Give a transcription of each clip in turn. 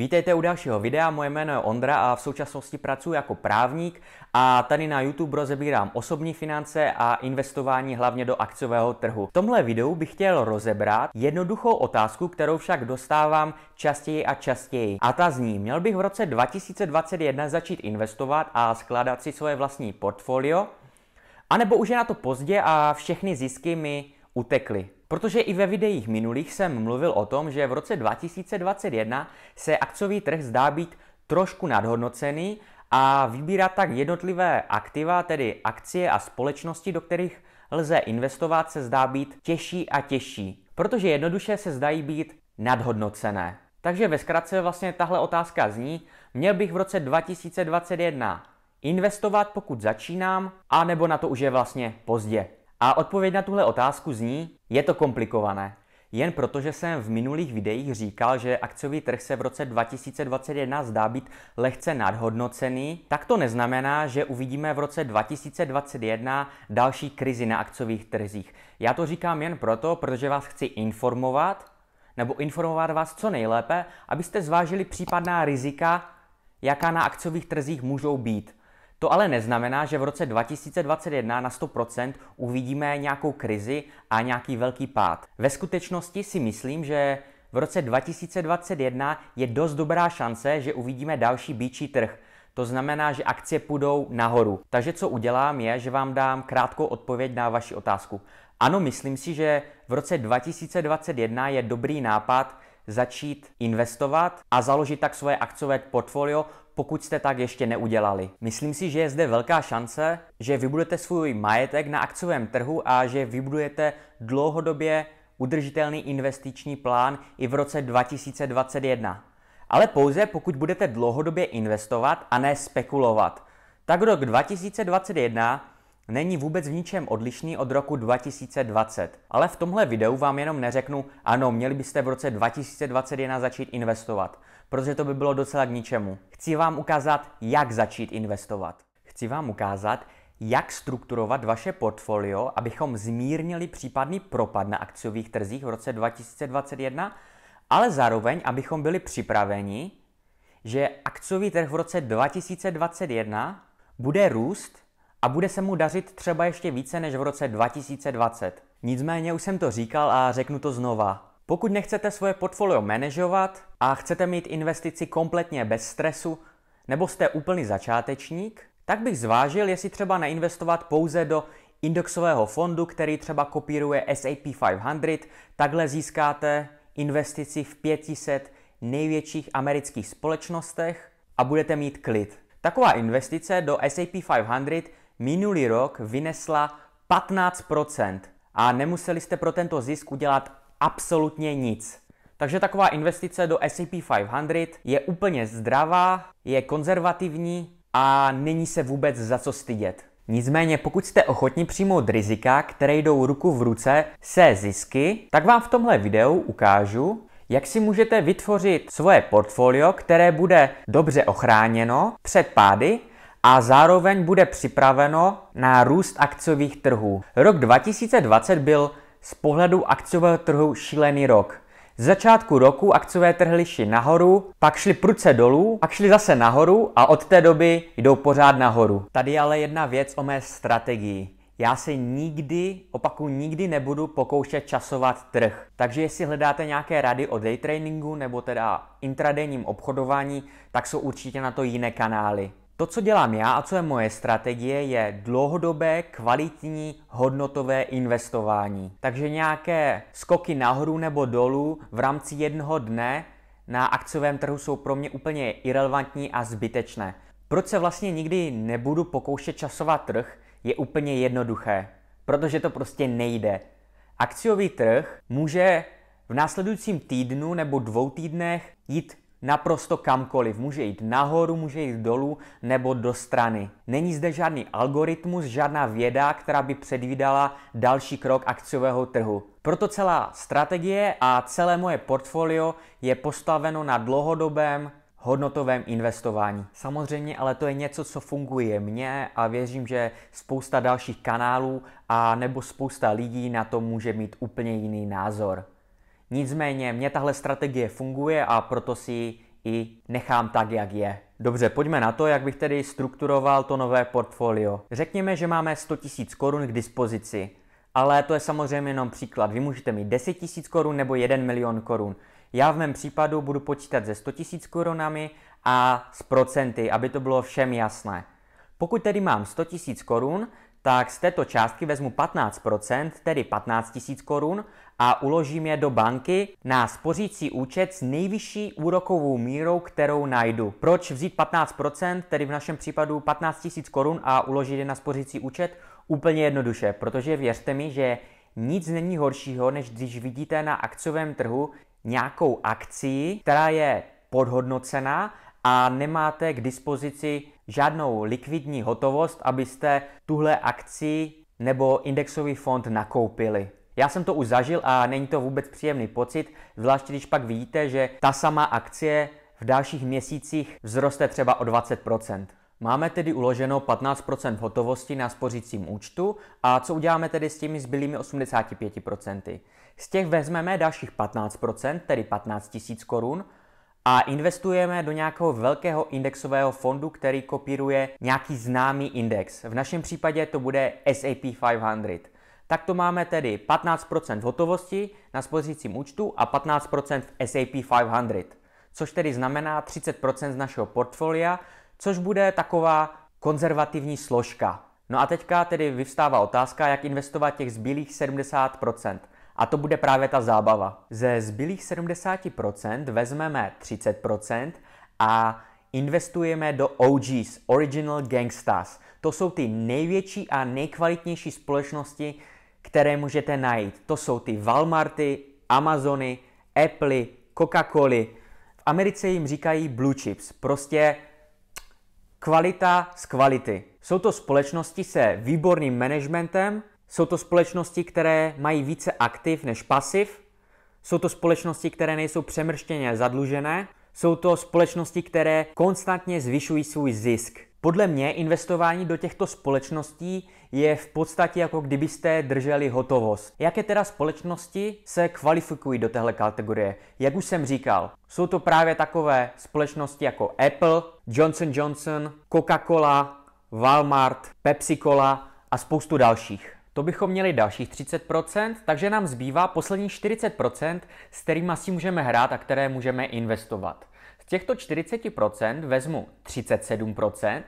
Vítejte u dalšího videa, moje jméno je Ondra a v současnosti pracuji jako právník a tady na YouTube rozebírám osobní finance a investování hlavně do akciového trhu. V tomhle videu bych chtěl rozebrat jednoduchou otázku, kterou však dostávám častěji a častěji. A ta zní, měl bych v roce 2021 začít investovat a skládat si svoje vlastní portfolio? A nebo už je na to pozdě a všechny zisky mi Utekli, Protože i ve videích minulých jsem mluvil o tom, že v roce 2021 se akciový trh zdá být trošku nadhodnocený a vybírá tak jednotlivé aktiva, tedy akcie a společnosti, do kterých lze investovat, se zdá být těžší a těžší, protože jednoduše se zdají být nadhodnocené. Takže ve zkratce vlastně tahle otázka zní, měl bych v roce 2021 investovat, pokud začínám, anebo na to už je vlastně pozdě. A odpověď na tuhle otázku zní, je to komplikované. Jen protože jsem v minulých videích říkal, že akciový trh se v roce 2021 zdá být lehce nadhodnocený, tak to neznamená, že uvidíme v roce 2021 další krizi na akciových trzích. Já to říkám jen proto, protože vás chci informovat, nebo informovat vás co nejlépe, abyste zvážili případná rizika, jaká na akciových trzích můžou být. To ale neznamená, že v roce 2021 na 100% uvidíme nějakou krizi a nějaký velký pád. Ve skutečnosti si myslím, že v roce 2021 je dost dobrá šance, že uvidíme další býčí trh. To znamená, že akcie půjdou nahoru. Takže co udělám je, že vám dám krátkou odpověď na vaši otázku. Ano, myslím si, že v roce 2021 je dobrý nápad začít investovat a založit tak svoje akciové portfolio, pokud jste tak ještě neudělali. Myslím si, že je zde velká šance, že vybudete svůj majetek na akciovém trhu a že vybudujete dlouhodobě udržitelný investiční plán i v roce 2021. Ale pouze pokud budete dlouhodobě investovat a ne spekulovat. Tak rok 2021 není vůbec v ničem odlišný od roku 2020. Ale v tomhle videu vám jenom neřeknu, ano, měli byste v roce 2021 začít investovat, protože to by bylo docela k ničemu. Chci vám ukázat, jak začít investovat. Chci vám ukázat, jak strukturovat vaše portfolio, abychom zmírnili případný propad na akciových trzích v roce 2021, ale zároveň, abychom byli připraveni, že akciový trh v roce 2021 bude růst a bude se mu dařit třeba ještě více než v roce 2020. Nicméně už jsem to říkal a řeknu to znova. Pokud nechcete svoje portfolio manažovat a chcete mít investici kompletně bez stresu, nebo jste úplný začátečník, tak bych zvážil, jestli třeba neinvestovat pouze do indexového fondu, který třeba kopíruje S&P 500, takhle získáte investici v 500 největších amerických společnostech a budete mít klid. Taková investice do S&P 500 minulý rok vynesla 15% a nemuseli jste pro tento zisk udělat absolutně nic. Takže taková investice do S&P 500 je úplně zdravá, je konzervativní a není se vůbec za co stydět. Nicméně, pokud jste ochotni přijmout rizika, které jdou ruku v ruce se zisky, tak vám v tomhle videu ukážu, jak si můžete vytvořit svoje portfolio, které bude dobře ochráněno před pády a zároveň bude připraveno na růst akciových trhů. Rok 2020 byl z pohledu akciového trhu šílený rok. Z začátku roku akciové trhy šly nahoru, pak šly pruce dolů, pak šly zase nahoru a od té doby jdou pořád nahoru. Tady ale jedna věc o mé strategii. Já se nikdy, opaku nikdy nebudu pokoušet časovat trh. Takže jestli hledáte nějaké rady o day nebo teda intradenním obchodování, tak jsou určitě na to jiné kanály. To, co dělám já a co je moje strategie, je dlouhodobé, kvalitní, hodnotové investování. Takže nějaké skoky nahoru nebo dolů v rámci jednoho dne na akciovém trhu jsou pro mě úplně irrelevantní a zbytečné. Proč se vlastně nikdy nebudu pokoušet časovat trh, je úplně jednoduché. Protože to prostě nejde. Akciový trh může v následujícím týdnu nebo dvou týdnech jít naprosto kamkoliv. Může jít nahoru, může jít dolů nebo do strany. Není zde žádný algoritmus, žádná věda, která by předvídala další krok akciového trhu. Proto celá strategie a celé moje portfolio je postaveno na dlouhodobém hodnotovém investování. Samozřejmě, ale to je něco, co funguje mně a věřím, že spousta dalších kanálů a nebo spousta lidí na to může mít úplně jiný názor. Nicméně mě tahle strategie funguje a proto si ji i nechám tak, jak je. Dobře, pojďme na to, jak bych tedy strukturoval to nové portfolio. Řekněme, že máme 100 000 korun k dispozici, ale to je samozřejmě jenom příklad. Vy můžete mít 10 000 korun nebo 1 milion korun. Já v mém případu budu počítat ze 100 000 korunami a s procenty, aby to bylo všem jasné. Pokud tedy mám 100 000 korun, tak z této částky vezmu 15%, tedy 15 000 korun a uložím je do banky na spořící účet s nejvyšší úrokovou mírou, kterou najdu. Proč vzít 15%, tedy v našem případu 15 000 korun a uložit je na spořící účet? Úplně jednoduše, protože věřte mi, že nic není horšího, než když vidíte na akciovém trhu nějakou akci, která je podhodnocená a nemáte k dispozici žádnou likvidní hotovost, abyste tuhle akci nebo indexový fond nakoupili. Já jsem to už zažil a není to vůbec příjemný pocit, zvláště když pak vidíte, že ta sama akcie v dalších měsících vzroste třeba o 20%. Máme tedy uloženo 15% hotovosti na spořícím účtu a co uděláme tedy s těmi zbylými 85%? Z těch vezmeme dalších 15%, tedy 15 000 korun, a investujeme do nějakého velkého indexového fondu, který kopíruje nějaký známý index. V našem případě to bude SAP 500. Tak to máme tedy 15% v hotovosti na spořícím účtu a 15% v SAP 500, což tedy znamená 30% z našeho portfolia, což bude taková konzervativní složka. No a teďka tedy vyvstává otázka, jak investovat těch zbylých 70%. A to bude právě ta zábava. Ze zbylých 70% vezmeme 30% a investujeme do OGs, Original Gangstas. To jsou ty největší a nejkvalitnější společnosti, které můžete najít. To jsou ty Walmarty, Amazony, Apple, Coca-Coly. V Americe jim říkají blue chips, prostě kvalita z kvality. Jsou to společnosti se výborným managementem, jsou to společnosti, které mají více aktiv než pasiv. Jsou to společnosti, které nejsou přemrštěně zadlužené. Jsou to společnosti, které konstantně zvyšují svůj zisk. Podle mě investování do těchto společností je v podstatě jako kdybyste drželi hotovost. Jaké teda společnosti se kvalifikují do téhle kategorie? Jak už jsem říkal, jsou to právě takové společnosti jako Apple, Johnson Johnson, Coca-Cola, Walmart, Pepsi-Cola a spoustu dalších to bychom měli dalších 30%, takže nám zbývá poslední 40%, s kterými si můžeme hrát a které můžeme investovat. Z těchto 40% vezmu 37%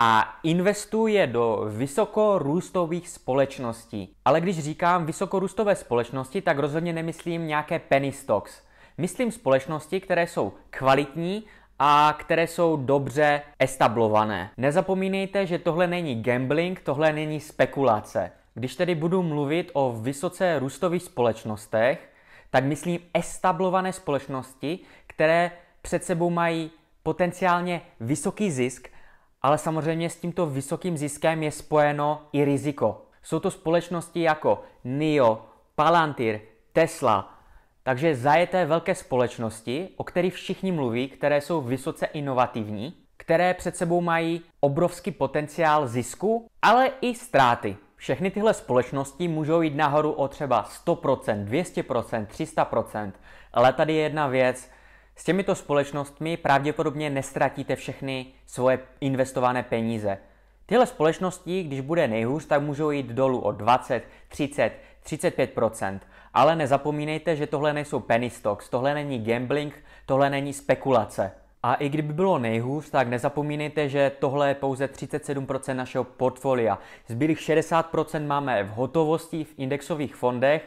a investuje do vysokorůstových společností. Ale když říkám vysokorůstové společnosti, tak rozhodně nemyslím nějaké penny stocks. Myslím společnosti, které jsou kvalitní a které jsou dobře establované. Nezapomínejte, že tohle není gambling, tohle není spekulace. Když tedy budu mluvit o vysoce růstových společnostech, tak myslím establované společnosti, které před sebou mají potenciálně vysoký zisk, ale samozřejmě s tímto vysokým ziskem je spojeno i riziko. Jsou to společnosti jako NIO, Palantir, Tesla. Takže zajeté velké společnosti, o kterých všichni mluví, které jsou vysoce inovativní, které před sebou mají obrovský potenciál zisku, ale i ztráty. Všechny tyhle společnosti můžou jít nahoru o třeba 100%, 200%, 300%, ale tady je jedna věc. S těmito společnostmi pravděpodobně nestratíte všechny svoje investované peníze. Tyhle společnosti, když bude nejhůř, tak můžou jít dolů o 20, 30, 35%. Ale nezapomínejte, že tohle nejsou penny stocks, tohle není gambling, tohle není spekulace. A i kdyby bylo nejhůř, tak nezapomínejte, že tohle je pouze 37% našeho portfolia. Zbylých 60% máme v hotovosti v indexových fondech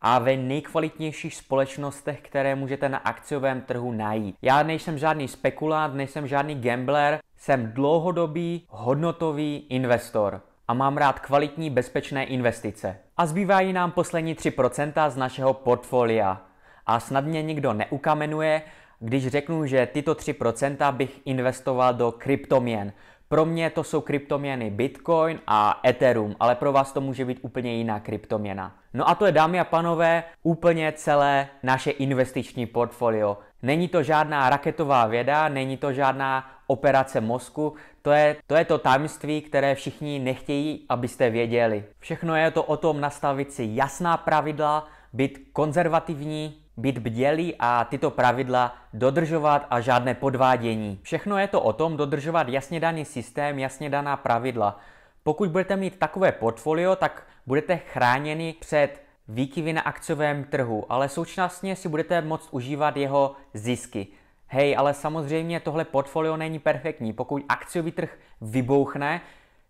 a ve nejkvalitnějších společnostech, které můžete na akciovém trhu najít. Já nejsem žádný spekulant, nejsem žádný gambler, jsem dlouhodobý hodnotový investor a mám rád kvalitní bezpečné investice. A zbývají nám poslední 3% z našeho portfolia. A snad mě nikdo neukamenuje, když řeknu, že tyto 3% bych investoval do kryptoměn. Pro mě to jsou kryptoměny Bitcoin a Ethereum, ale pro vás to může být úplně jiná kryptoměna. No a to je, dámy a panové, úplně celé naše investiční portfolio. Není to žádná raketová věda, není to žádná operace mozku, to je, to je to tajemství, které všichni nechtějí, abyste věděli. Všechno je to o tom nastavit si jasná pravidla, být konzervativní, být bdělí a tyto pravidla dodržovat a žádné podvádění. Všechno je to o tom dodržovat jasně daný systém, jasně daná pravidla. Pokud budete mít takové portfolio, tak budete chráněni před výkyvy na akciovém trhu, ale současně si budete moct užívat jeho zisky. Hej, ale samozřejmě tohle portfolio není perfektní. Pokud akciový trh vybouchne,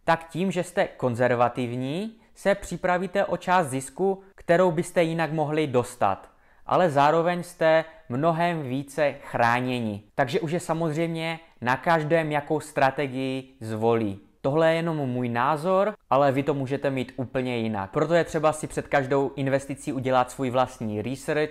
tak tím, že jste konzervativní, se připravíte o část zisku, kterou byste jinak mohli dostat ale zároveň jste mnohem více chráněni. Takže už je samozřejmě na každém, jakou strategii zvolí. Tohle je jenom můj názor, ale vy to můžete mít úplně jinak. Proto je třeba si před každou investicí udělat svůj vlastní research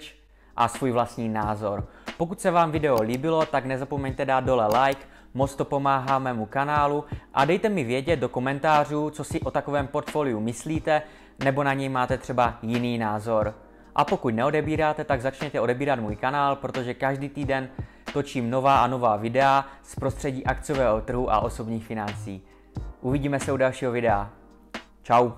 a svůj vlastní názor. Pokud se vám video líbilo, tak nezapomeňte dát dole like, moc to pomáhá mému kanálu a dejte mi vědět do komentářů, co si o takovém portfoliu myslíte, nebo na něj máte třeba jiný názor. A pokud neodebíráte, tak začněte odebírat můj kanál, protože každý týden točím nová a nová videa z prostředí akciového trhu a osobních financí. Uvidíme se u dalšího videa. Ciao.